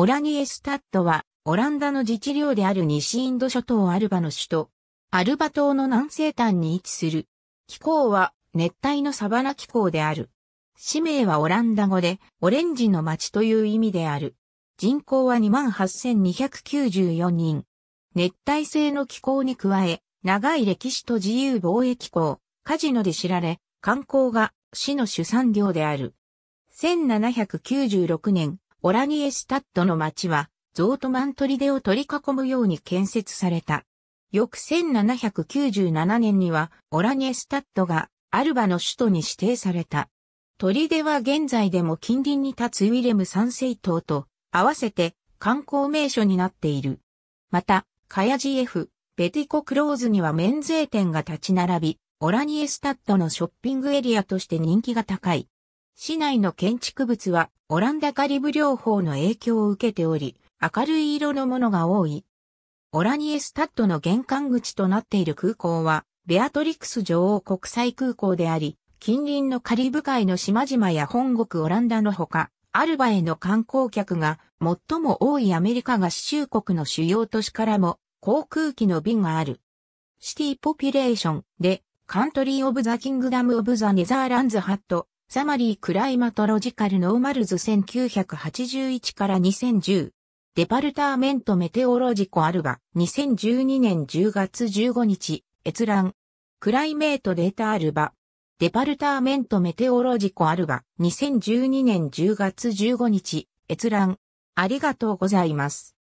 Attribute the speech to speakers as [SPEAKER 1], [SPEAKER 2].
[SPEAKER 1] オラニエスタッドは、オランダの自治領である西インド諸島アルバの首都、アルバ島の南西端に位置する。気候は熱帯のサバナ気候である。氏名はオランダ語で、オレンジの町という意味である。人口は28,294人。熱帯性の気候に加え、長い歴史と自由貿易港、カジノで知られ、観光が市の主産業である。1796年、オラニエスタッドの町は、ゾートマンデを取り囲むように建設された。翌1797年には、オラニエスタッドがアルバの首都に指定された。デは現在でも近隣に立つウィレム三世島と合わせて観光名所になっている。また、カヤジエフ、ベティコクローズには免税店が立ち並び、オラニエスタッドのショッピングエリアとして人気が高い。市内の建築物はオランダカリブ療法の影響を受けており、明るい色のものが多い。オラニエスタッドの玄関口となっている空港は、ベアトリクス女王国際空港であり、近隣のカリブ海の島々や本国オランダのほか、アルバへの観光客が最も多いアメリカ合衆国の主要都市からも航空機の便がある。シティポピュレーションでカントリー・オブ・ザ・キングダム・オブ・ザ・ネザーランズ・ハットサマリー・クライマトロジカル・ノーマルズ1981から2010。デパルターメント・メテオロジコ・アルバ2012年10月15日。閲覧。クライメート・データ・アルバ。デパルターメント・メテオロジコ・アルバ2012年10月15日。閲覧。ありがとうございます。